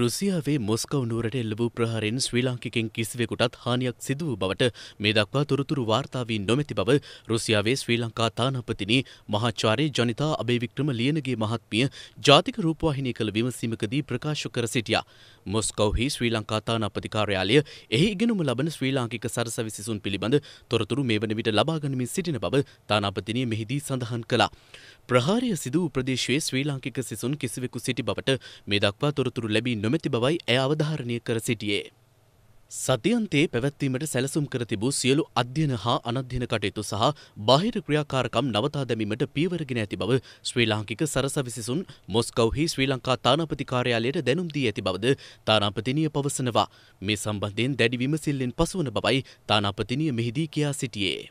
රුසියාවේ මොස්කව නුවරට එල්ල වූ ප්‍රහාරෙන් ශ්‍රී ලාංකිකෙන් කිසිවෙකුටත් හානියක් සිදු වූ බවට මේ දක්වා තොරතුරු වාර්තා වී නොමැති බව රුසියාවේ ශ්‍රී ලංකා තානාපතිනි මහාචාර්ය ජනිතා අබේවික්‍රම ලියනගේ මහත්මිය ජාතික රූපවාහිනිය කළ විමසීමකදී ප්‍රකාශ කර සිටියා. මොස්කව්හි ශ්‍රී ලංකා තානාපති කාර්යාලය එහි ඉගෙනුම ලබන ශ්‍රී ලාංකික සරසවි සිසුන් පිළිබඳ තොරතුරු මේ වන විට ලබා ගනිමින් සිටින බව තානාපතිනිය මෙහිදී සඳහන් කළා. ප්‍රහාරය සිදු වූ ප්‍රදේශයේ ශ්‍රී ලාංකික සිසුන් කිසිවෙකු සිටි බවට මේ දක්වා තොරතුරු ලැබී නොමැති බවයි ඇය අවධාරණය කර සිටියේ. සතියන්තේ පැවැත්වීමට සැලසුම් කර තිබූ සියලු අධ්‍යන හා අනධ්‍යන කටයුතු සහ බාහිර ක්‍රියාකාරකම් නවතා දැමීමට පියවරගෙන ඇති බව ශ්‍රී ලාංකික සරසවිසිසුන් මොස්කව්හි ශ්‍රී ලංකා තානාපති කාර්යාලයට දැනුම් දී ඇති බවද තානාපතිනිය පවසනවා. මේ සම්බන්ධයෙන් දැඩි විමසිල්ලෙන් පසුවන බවයි තානාපතිනිය මෙහිදී කියා සිටියේ.